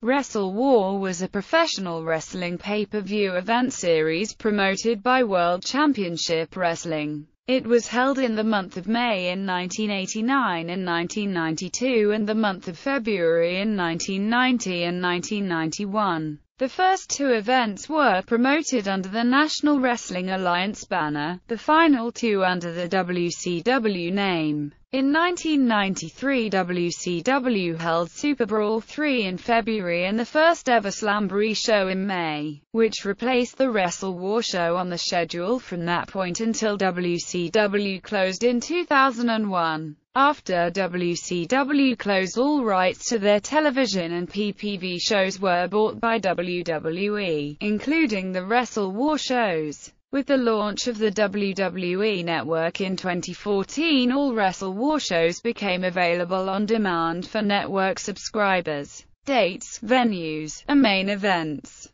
Wrestle War was a professional wrestling pay-per-view event series promoted by World Championship Wrestling. It was held in the month of May in 1989 and 1992 and the month of February in 1990 and 1991. The first two events were promoted under the National Wrestling Alliance banner, the final two under the WCW name. In 1993 WCW held Super Brawl 3 in February and the first ever Slamboree show in May, which replaced the Wrestle War show on the schedule from that point until WCW closed in 2001. After WCW closed all rights to their television and PPV shows were bought by WWE, including the Wrestle War shows. With the launch of the WWE Network in 2014 all Wrestle War shows became available on demand for network subscribers. Dates, venues, and main events